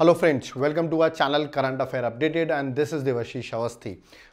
Hello friends welcome to our channel current affair updated and this is Devashish Awasthi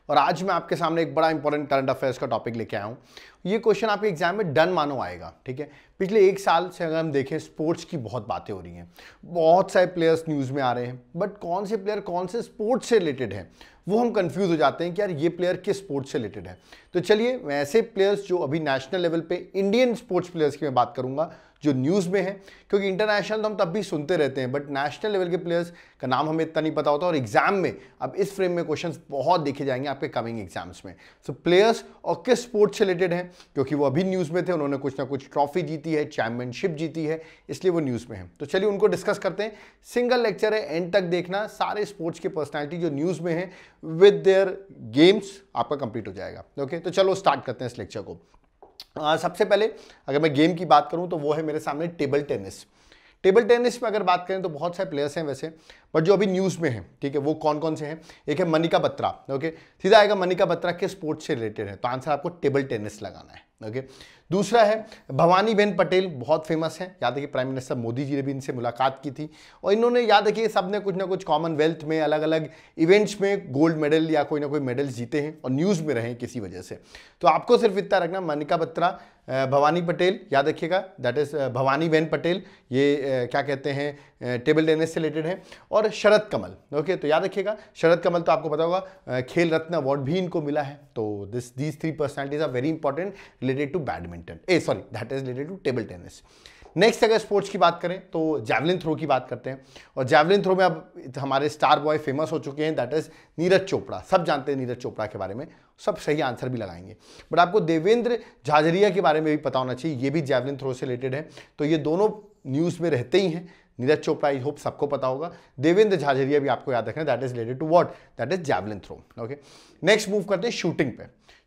और आज मैं आपके सामने एक बड़ा इंपॉर्टेंट करंट अफेयर्स का टॉपिक लेके आया हूँ ये क्वेश्चन आपके एग्जाम में डन मानो आएगा ठीक है पिछले एक साल से अगर हम देखें स्पोर्ट्स की बहुत बातें हो रही हैं बहुत सारे प्लेयर्स न्यूज़ में आ रहे हैं बट कौन से प्लेयर कौन से स्पोर्ट्स से रिलेटेड हैं वो हम कन्फ्यूज हो जाते हैं कि यार ये प्लेयर किस स्पोर्ट्स से रिलेटेड है तो चलिए वैसे प्लेयर्स जो अभी नेशनल लेवल पे इंडियन स्पोर्ट्स प्लेयर्स की मैं बात करूँगा जो न्यूज़ में है क्योंकि इंटरनेशनल तो हम तब भी सुनते रहते हैं बट नेशनल लेवल के प्लेयर्स का नाम हमें इतना नहीं पता होता और एग्जाम में अब इस फ्रेम में क्वेश्चन बहुत देखे जाएंगे आपके कमिंग एग्जाम्स में सो so, प्लेयर्स और किस स्पोर्ट्स से रिलेटेड हैं क्योंकि वो अभी न्यूज़ में थे उन्होंने कुछ ना कुछ ट्रॉफी जीती है चैंपियनशिप जीती है इसलिए वो न्यूज़ में है तो चलिए उनको डिस्कस करते हैं सिंगल लेक्चर है एंड तक देखना सारे स्पोर्ट्स की पर्सनैलिटी जो न्यूज़ में है विद देयर गेम्स आपका कंप्लीट हो जाएगा ओके okay? तो चलो स्टार्ट करते हैं इस लेक्चर को हाँ, सबसे पहले अगर मैं गेम की बात करूँ तो वो है मेरे सामने टेबल टेनिस टेबल टेनिस में अगर बात करें तो बहुत सारे प्लेयर्स हैं वैसे बट जो अभी न्यूज़ में हैं ठीक है वो कौन कौन से हैं एक है मनिका बत्रा ओके सीधा आएगा मनिका बत्रा किस स्पोर्ट्स से रिलेटेड है तो आंसर आपको टेबल टेनिस लगाना है ओके दूसरा है भवानी बेन पटेल बहुत फेमस हैं याद है कि प्राइम मिनिस्टर मोदी जी ने भी इनसे मुलाकात की थी और इन्होंने याद है कि सब ने कुछ ना कुछ कॉमनवेल्थ में अलग अलग इवेंट्स में गोल्ड मेडल या कोई ना कोई मेडल जीते हैं और न्यूज़ में रहे किसी वजह से तो आपको सिर्फ इतना रखना मनिका बत्रा भवानी पटेल याद रखिएगा दैट इज़ भवानी बेन पटेल ये क्या कहते हैं टेबल टेनिस से रिलेटेड हैं और शरद कमल ओके तो याद रखिएगा शरद कमल तो आपको पता होगा खेल रत्न अवार्ड भी इनको मिला है तो this these three personalities are very important related to badminton badminton uh sorry that is related to table tennis next अगर स्पोर्ट्स की बात करें तो जैवलिन थ्रो की बात करते हैं और जैवलिन थ्रो में अब हमारे स्टार बॉय फेमस हो चुके हैं दैट इज नीरज चोपड़ा सब जानते हैं नीरज चोपड़ा के बारे में सब सही आंसर भी लगाएंगे बट आपको देवेंद्र झाझरिया के बारे में भी पता होना चाहिए ये भी जैवलिन थ्रो से रिलेटेड है तो ये दोनों न्यूज़ में रहते ही हैं नीरज चोपड़ा आई होप सबको पता होगा देवेंद्र झाझरिया भी आपको याद रखना that is related to what that is javelin throw okay next move करते हैं शूटिंग पे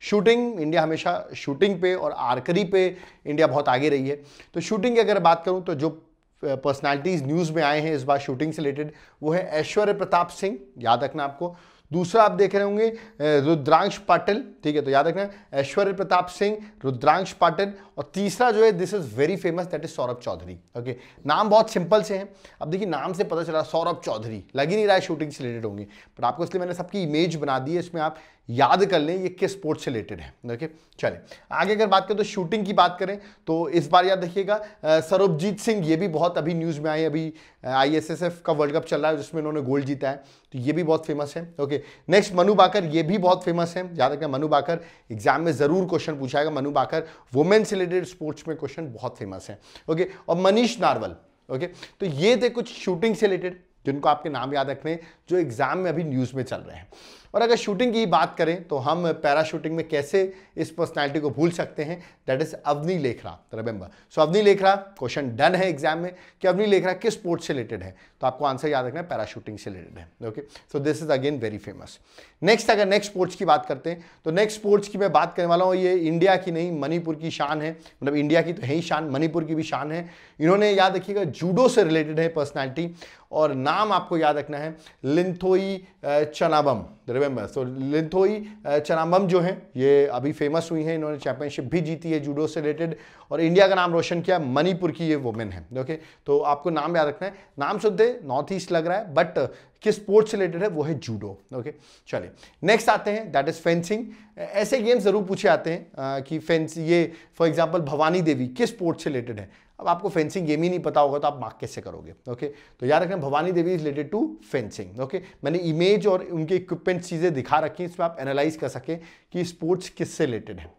शूटिंग इंडिया हमेशा शूटिंग पे और आर्करी पे इंडिया बहुत आगे रही है तो शूटिंग की अगर बात करूँ तो जो पर्सनालिटीज़ न्यूज़ में आए हैं इस बार शूटिंग से रिलेटेड वो है ऐश्वर्य प्रताप सिंह याद रखना आपको दूसरा आप देख रहे होंगे रुद्रांश पाटिल ठीक है तो याद रखना ऐश्वर्य प्रताप सिंह रुद्रांश पाटिल और तीसरा जो है this is very famous that is Saurabh Chaudhary okay नाम बहुत सिंपल से हैं अब देखिए नाम से पता चला सौरभ चौधरी लग ही नहीं रहा है शूटिंग से रिलेटेड होंगे बट आपको इसलिए मैंने सबकी इमेज बना दी है इसमें आप याद कर लें ये किस स्पोर्ट से रिलेटेड है ओके चले आगे अगर बात करें तो शूटिंग की बात करें तो इस बार याद रखिएगा सरोपजीत सिंह ये भी बहुत अभी न्यूज़ में आए अभी आई का वर्ल्ड कप चल रहा है जिसमें इन्होंने गोल्ड जीता है तो ये भी बहुत फेमस है ओके नेक्स्ट मनु बाकर ये भी बहुत फेमस है याद रखें मनु बाकर एग्जाम में ज़रूर क्वेश्चन पूछाएगा मनु बाकर वुमेन से रिलेटेड स्पोर्ट्स में क्वेश्चन बहुत फेमस है ओके और मनीष नारवल ओके तो ये थे कुछ शूटिंग से रिलेटेड जिनको आपके नाम याद रखने जो एग्ज़ाम में अभी न्यूज़ में चल रहे हैं और अगर शूटिंग की बात करें तो हम पैराशूटिंग में कैसे इस पर्सनैलिटी को भूल सकते हैं that is Avani Lekhara remember so Avani Lekhara question done है एग्जाम में कि अवनी लेखरा किस स्पोर्ट्स से रिलेटेड है तो आपको आंसर याद रखना है पैराशूटिंग से रिलेटेड है okay so this is again very famous next अगर नेक्स्ट स्पोर्ट्स की बात करते हैं तो नेक्स्ट स्पोर्ट्स की मैं बात करने वाला हूँ ये इंडिया की नहीं मणिपुर की शान है मतलब इंडिया की तो है ही शान मणिपुर की भी शान है इन्होंने याद रखिएगा जूडो से रिलेटेड है पर्सनैलिटी और नाम आपको याद रखना है लिंथोई चनाबम रिमेंबर सो लिंथोई चनाबम जो है ये अभी फेमस हुई हैं इन्होंने चैंपियनशिप भी जीती है जूडो से रिलेटेड और इंडिया का नाम रोशन किया मणिपुर की ये वुमेन है ओके तो आपको नाम याद रखना है नाम सुनते नॉर्थ ईस्ट लग रहा है बट किस स्पोर्ट से रिलेटेड है वो है जूडो ओके चलिए नेक्स्ट आते हैं दैट इज़ फेंसिंग ऐसे गेम ज़रूर पूछे आते हैं कि फेंस ये फॉर एग्जाम्पल भवानी देवी किस स्पोर्ट से रिलेटेड है अब आपको फेंसिंग गेम ही नहीं पता होगा तो आप मार्क कैसे करोगे ओके तो याद रखना Bhavani Devi is related to fencing okay मैंने इमेज और उनके इक्विपमेंट चीज़ें दिखा रखी हैं इसमें आप एनालाइज कर सकें कि स्पोर्ट्स किससे रिलेटेड है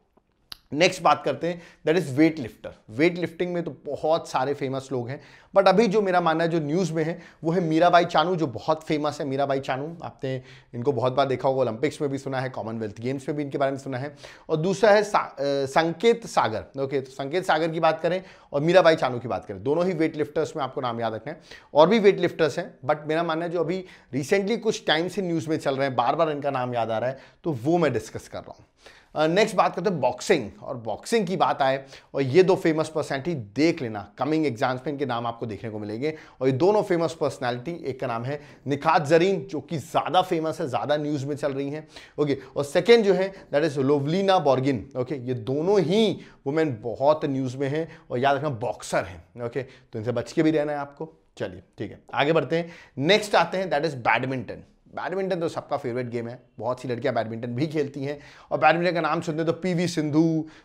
नेक्स्ट बात करते हैं that is weightlifter weightlifting में तो बहुत सारे फेमस लोग हैं बट अभी जो मेरा मानना है जो न्यूज़ में है वो है मीराबाई चानू जो बहुत फेमस है मीराबाई चानू आपने इनको बहुत बार देखा होगा ओलंपिक्स में भी सुना है कॉमनवेल्थ गेम्स में भी इनके बारे में सुना है और दूसरा है सा, आ, संकेत सागर ओके तो संकेत सागर की बात करें और मीराबाई चानू की बात करें दोनों ही वेट लिफ्टर्स में आपको नाम याद रखना है और भी वेट लिफ्टर्स हैं बट मेरा मानना है जो अभी रिसेंटली कुछ टाइम से न्यूज़ में चल रहे हैं बार बार इनका नाम याद आ रहा है तो वो मैं डिस्कस कर रहा हूँ नेक्स्ट uh, बात करते हैं बॉक्सिंग और बॉक्सिंग की बात आए और ये दो फेमस पर्सनैलिटी देख लेना कमिंग एग्जाम्स में इनके नाम आपको देखने को मिलेंगे और ये दोनों फेमस पर्सनैलिटी एक का नाम है निखात जरीन जो कि ज़्यादा फेमस है ज़्यादा न्यूज़ में चल रही हैं ओके और सेकेंड जो है that is Lovlina Borgohain okay ये दोनों ही वुमेन बहुत न्यूज़ में हैं और याद रखना बॉक्सर हैं ओके तो इनसे बच के भी रहना है आपको चलिए ठीक है आगे बढ़ते हैं नेक्स्ट आते हैं दैट इज़ बैडमिंटन बैडमिंटन तो सबका फेवरेट गेम है बहुत सी लड़कियां बैडमिंटन भी खेलती हैं और बैडमिंटन का नाम सुनते हैं तो पीवी सिंधु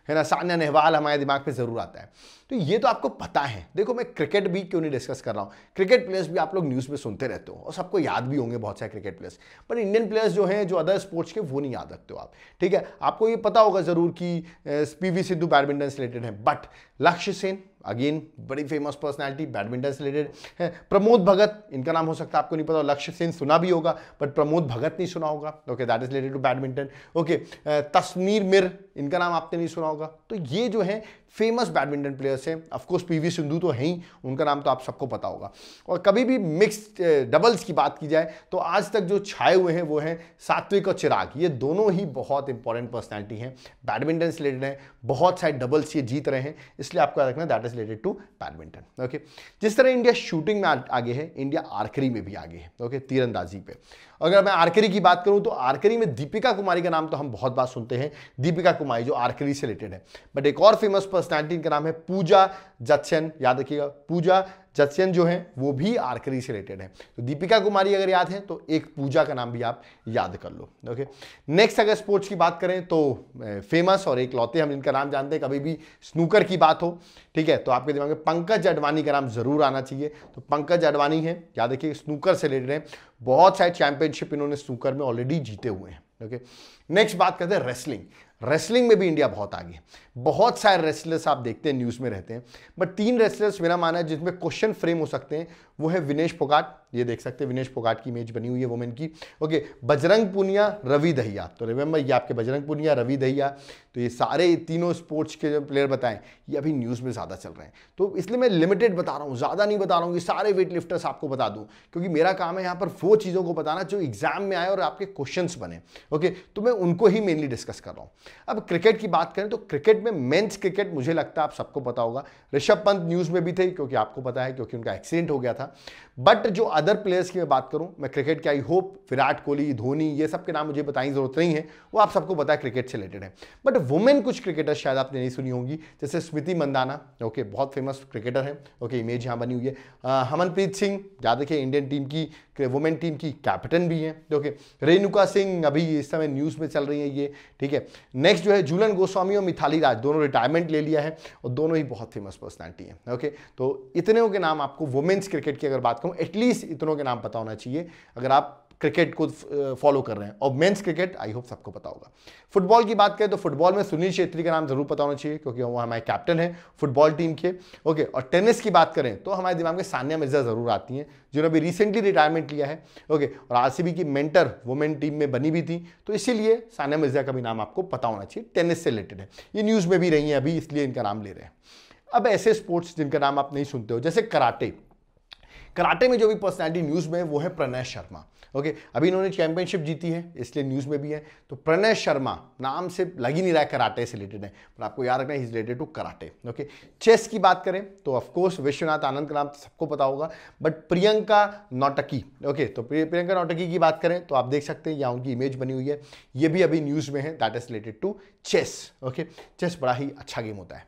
है ना सानिया नेहवाल हमारे दिमाग पे ज़रूर आता है तो ये तो आपको पता है देखो मैं क्रिकेट भी क्यों नहीं डिस्कस कर रहा हूँ क्रिकेट प्लेयर्स भी आप लोग न्यूज़ में सुनते रहते हो और सबको याद भी होंगे बहुत सारे क्रिकेट प्लेयर्स पर इंडियन प्लेयर्स जो हैं जो अदर स्पोर्ट्स के वो नहीं याद रखते हो आप ठीक है आपको ये पता होगा ज़रूर कि पी सिंधु बैडमिंटन से रिलेटेड है बट लक्ष्य सेन अगेन बड़ी फेमस पर्सनैलिटी बैडमिंटन से रिलेटेड है प्रमोद भगत इनका नाम हो सकता है आपको नहीं पता लक्ष्य सेन सुना भी होगा बट प्रमोद भगत नहीं सुना होगा okay that is related to badminton okay Tasnim Mir इनका नाम आपने नहीं सुना होगा तो ये जो है फेमस बैडमिंटन प्लेयर्स हैं ऑफकोर्स पी वी सिंधु तो हैं ही उनका नाम तो आप सबको पता होगा और कभी भी मिक्स डबल्स eh, की बात की जाए तो आज तक जो छाए हुए हैं वो हैं सात्विक और चिराग ये दोनों ही बहुत इंपॉर्टेंट पर्सनैलिटी हैं बैडमिंटन से रिलेटेड हैं बहुत सारे डबल्स ये जीत रहे हैं इसलिए आपको याद रखना that is related to badminton okay जिस तरह इंडिया शूटिंग में आगे है इंडिया आर्करी में भी आगे है ओके तीरंदाजी पर अगर मैं आर्करी की बात करूं तो आर्करी में दीपिका कुमारी का नाम तो हम बहुत बार सुनते हैं दीपिका कुमारी जो आर्करी से रिलेटेड है बट एक और फेमस पर्सनैलिटी का नाम है पूजा जत्सन याद रखिएगा पूजा चचयन जो है वो भी आर्करी से रिलेटेड है तो दीपिका कुमारी अगर याद है तो एक पूजा का नाम भी आप याद कर लो ओके नेक्स्ट अगर स्पोर्ट्स की बात करें तो फेमस और एक लौते हम इनका नाम जानते हैं कभी भी स्नूकर की बात हो ठीक है तो आपके दिमाग में पंकज अडवाणी का नाम जरूर आना चाहिए तो पंकज अडवाणी है याद रखिए स्नूकर से रिलेटेड है बहुत सारे चैंपियनशिप इन्होंने स्नूकर में ऑलरेडी जीते हुए हैं ओके नेक्स्ट बात करते हैं रेसलिंग रेसलिंग में भी इंडिया बहुत आगे बहुत सारे रेसलर्स आप देखते हैं न्यूज़ में रहते हैं बट तीन रेसलर्स मेरा मानना है जिसमें क्वेश्चन फ्रेम हो सकते हैं वो है विनेश फोगाट ये देख सकते हैं विनेश फोगाट की इमेज बनी हुई है वुमेन की ओके बजरंग पुनिया रवि दहिया तो रिमेंबर ये आपके बजरंग पुनिया रवि दहिया तो ये सारे तीनों स्पोर्ट्स के जो प्लेयर बताएं ये अभी न्यूज़ में ज़्यादा चल रहे हैं तो इसलिए मैं लिमिटेड बता रहा हूँ ज़्यादा नहीं बता रहा हूँ कि सारे वेट लिफ्टर्स आपको बता दूँ क्योंकि मेरा काम है यहाँ पर वो चीज़ों को बताना जो एग्जाम में आए और आपके क्वेश्चन बने ओके तो मैं उनको ही मेनली डिस्कस कर रहा हूँ अब क्रिकेट की बात करें तो क्रिकेट में मेन्स क्रिकेट मुझे लगता है आप सबको पता होगा ऋषभ पंत न्यूज़ में भी थे क्योंकि आपको पता है क्योंकि उनका एक्सीडेंट हो गया था बट जो अदर प्लेयर्स की मैं बात करूं मैं क्रिकेट के आई होप विराट कोहली धोनी ये सब के नाम मुझे की जरूरत नहीं है वो आप सबको बताया क्रिकेट से रिलेटेड है बट वुमेन कुछ क्रिकेटर शायद आपने नहीं सुनी होंगी जैसे स्मृति मंदाना ओके बहुत फेमस क्रिकेटर है ओके इमेज यहाँ बनी हुई है हमनप्रीत सिंह याद रखिए इंडियन टीम की वुमेन टीम की कैप्टन भी हैं ओके रेणुका सिंह अभी इस समय न्यूज़ में चल रही है ये ठीक है नेक्स्ट जो है झूलन गोस्वामी और मिथाली राज दोनों रिटायरमेंट ले लिया है और दोनों ही बहुत फेमस पर्सनैलिटी हैं ओके तो इतने के नाम आपको वुमेन्स क्रिकेट की अगर बात करूँ एटलीस्ट इतनों के नाम पता होना चाहिए अगर आप क्रिकेट को फॉलो कर रहे हैं और मेंस क्रिकेट आई होप सबको पता होगा फुटबॉल की बात करें तो फुटबॉल में सुनील छेत्री का नाम जरूर पता होना चाहिए क्योंकि वो हमारे कैप्टन है फुटबॉल टीम के ओके और टेनिस की बात करें तो हमारे दिमाग में सानिया मिर्जा ज़रूर आती हैं जिन्होंने अभी रिसेंटली रिटायरमेंट लिया है ओके और आर की मेंटर वुमेन टीम में बनी भी थी तो इसीलिए सानिया मिर्जा का भी नाम आपको पता होना चाहिए टेनिस से रिलेटेड है ये न्यूज़ में भी रही है अभी इसलिए इनका नाम ले रहे हैं अब ऐसे स्पोर्ट्स जिनका नाम आप नहीं सुनते हो जैसे कराटे कराटे में जो भी पर्सनैलिटी न्यूज में वो है प्रणय शर्मा ओके अभी इन्होंने चैंपियनशिप जीती है इसलिए न्यूज़ में भी है तो प्रणय शर्मा नाम से लग ही नहीं रहा है कराटे से रिलेटेड है पर आपको याद रखना है is related to karate okay chess की बात करें तो ऑफकोर्स विश्वनाथ आनंद का नाम तो सबको पता होगा बट प्रियंका नौटकी ओके तो प्रियंका नौटकी की बात करें तो आप देख सकते हैं या उनकी इमेज बनी हुई है ये भी अभी न्यूज़ में है that is related to chess okay chess बड़ा ही अच्छा गेम होता है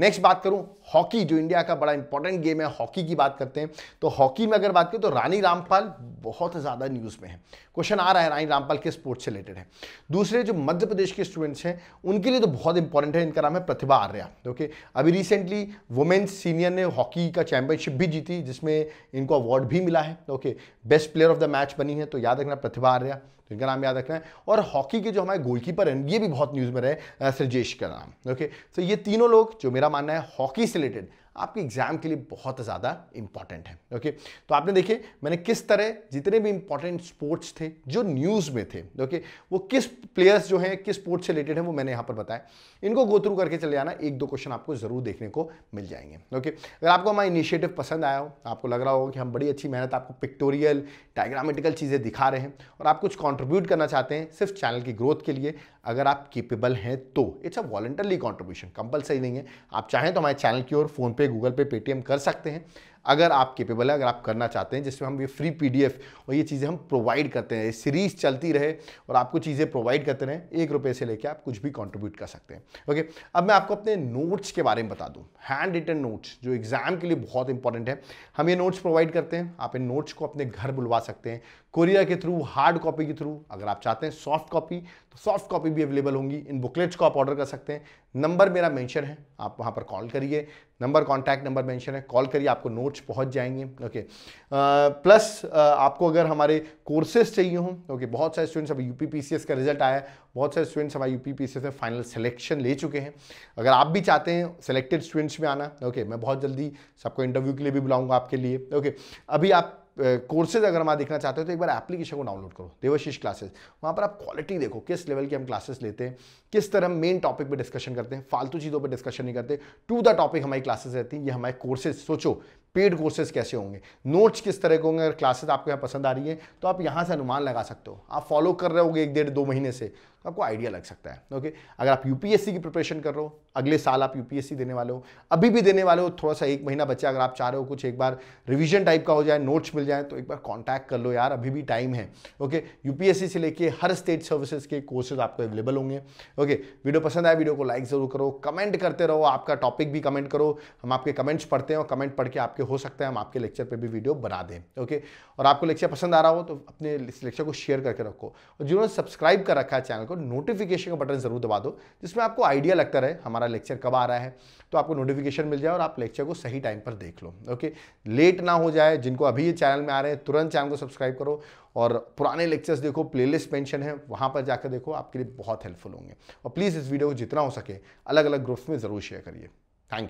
नेक्स्ट बात करूं हॉकी जो इंडिया का बड़ा इंपॉर्टेंट गेम है हॉकी की बात करते हैं तो हॉकी में अगर बात करें तो रानी रामपाल बहुत ज़्यादा न्यूज़ में है क्वेश्चन आ रहा है रानी रामपाल के स्पोर्ट्स से रिलेटेड है दूसरे जो मध्य प्रदेश के स्टूडेंट्स हैं उनके लिए तो बहुत इंपॉर्टेंट है इनका नाम है प्रतिभा आर्या ओके अभी रिसेंटली वुमेन्स सीनियर ने हॉकी का चैंपियनशिप भी जीती जिसमें इनको अवार्ड भी मिला है okay best player of the match बनी है तो याद रखना प्रतिभा आर्या जिनका नाम याद रखना है और हॉकी के जो हमारे गोलकीपर हैं ये भी बहुत न्यूज़ में रहे सृजेश का नाम ओके सो ये तीनों लोग जो मेरा मानना है हॉकी से रिलेटेड आपके एग्जाम के लिए बहुत ज़्यादा इंपॉर्टेंट है ओके तो आपने देखिए मैंने किस तरह जितने भी इंपॉर्टेंट स्पोर्ट्स थे जो न्यूज़ में थे ओके वो किस प्लेयर्स जो हैं किस स्पोर्ट्स से रिलेटेड हैं वो मैंने यहाँ पर बताया इनको गो थ्रू करके चले जाना एक दो क्वेश्चन आपको ज़रूर देखने को मिल जाएंगे ओके अगर आपको हमारा इनिशिएटिव पसंद आया हो आपको लग रहा हो कि हम बड़ी अच्छी मेहनत आपको पिक्टोरियल डायग्रामेटिकल चीज़ें दिखा रहे हैं और आप कुछ कॉन्ट्री कंट्रीब्यूट करना चाहते हैं सिर्फ चैनल की ग्रोथ के लिए अगर आप केपेबल हैं तो it's a voluntarily contribution compulsory नहीं है आप चाहें तो हमारे चैनल की ओर फोनपे गूगल पे पेटीएम कर सकते हैं अगर आप केपेबल है अगर आप करना चाहते हैं जिसमें हम ये फ्री पी और ये चीज़ें हम प्रोवाइड करते हैं सीरीज़ चलती रहे और आपको चीज़ें प्रोवाइड करते रहें एक रुपये से लेकर आप कुछ भी कॉन्ट्रीब्यूट कर सकते हैं ओके अब मैं आपको अपने नोट्स के बारे में बता दूँ हैंड रिटन नोट्स जो एग्ज़ाम के लिए बहुत इंपॉर्टेंट है हम ये नोट्स प्रोवाइड करते हैं आप इन नोट्स को अपने घर बुलवा सकते हैं कोरियर के थ्रू हार्ड कॉपी के थ्रू अगर आप चाहते हैं सॉफ्ट कॉपी तो सॉफ्ट कॉपी भी अवेलेबल होंगी इन बुकलेट्स को आप ऑर्डर कर सकते हैं नंबर मेरा मेंशन है आप वहाँ पर कॉल करिए नंबर कॉन्टैक्ट नंबर मेंशन है कॉल करिए आपको नोट्स पहुँच जाएंगे ओके प्लस आपको अगर हमारे कोर्सेज चाहिए हों ओके बहुत सारे स्टूडेंट्स अभी यू का रिजल्ट आया है बहुत सारे स्टूडेंट्स हमारे यू में फाइनल सिलेक्शन ले चुके हैं अगर आप भी चाहते हैं सेलेक्टेड स्टूडेंट्स में आना ओके मैं बहुत जल्दी सबको इंटरव्यू के लिए भी बुलाऊँगा आपके लिए ओके अभी आप कोर्सेज अगर हमारा देखना चाहते हो तो एक बार एप्लीकेशन को डाउनलोड करो देवशीष क्लासेस वहाँ पर आप क्वालिटी देखो किस लेवल की हम क्लासेस लेते हैं किस तरह हम मेन टॉपिक पे डिस्कशन करते हैं फालतू चीज़ों पे डिस्कशन नहीं करते टू द टॉपिक हमारी क्लासेस रहती हैं ये हमारे कोर्सेज सोचो पेड कोर्सेज कैसे होंगे नोट्स किस तरह के होंगे अगर क्लासेस आपको यहाँ पसंद आ रही है तो आप यहाँ से अनुमान लगा सकते हो आप फॉलो कर रहे होगे एक डेढ़ दो महीने से तो आपको आइडिया लग सकता है ओके अगर आप यूपीएससी की प्रिपरेशन कर रहे हो अगले साल आप यूपीएससी देने वाले हो अभी भी देने वाले हो थोड़ा सा एक महीना बच्चा अगर आप चाह रहे हो कुछ एक बार रिविजन टाइप का हो जाए नोट्स मिल जाए तो एक बार कॉन्टैक्ट कर लो यार अभी भी टाइम है ओके यूपीएससी से लेकर हर स्टेट सर्विसेज के कोर्सेज आपको अवेलेबल होंगे ओके वीडियो पसंद आए वीडियो को लाइक ज़रूर करो कमेंट करते रहो आपका टॉपिक भी कमेंट करो हम आपके कमेंट्स पढ़ते हैं और कमेंट पढ़ के आपके हो सकता है हम आपके लेक्चर पर भी वीडियो बना दें ओके और आपको लेक्चर पसंद आ रहा हो तो अपने इस लेक्चर को शेयर करके रखो और जिन्होंने सब्सक्राइब कर रखा है चैनल को को नोटिफिकेशन का बटन जरूर दबा दो जिसमें आपको आइडिया लगता रहे हमारा लेक्चर कब आ रहा है तो आपको नोटिफिकेशन मिल जाए और आप लेक्चर को सही टाइम पर देख लो ओके लेट ना हो जाए जिनको अभी ये चैनल में आ रहे हैं तुरंत चैनल को सब्सक्राइब करो और पुराने लेक्चर्स देखो प्लेलिस्ट मेंशन है वहाँ पर जाकर देखो आपके लिए बहुत हेल्पफुल होंगे और प्लीज़ इस वीडियो को जितना हो सके अलग अलग ग्रुप्स में ज़रूर शेयर करिए थैंक यू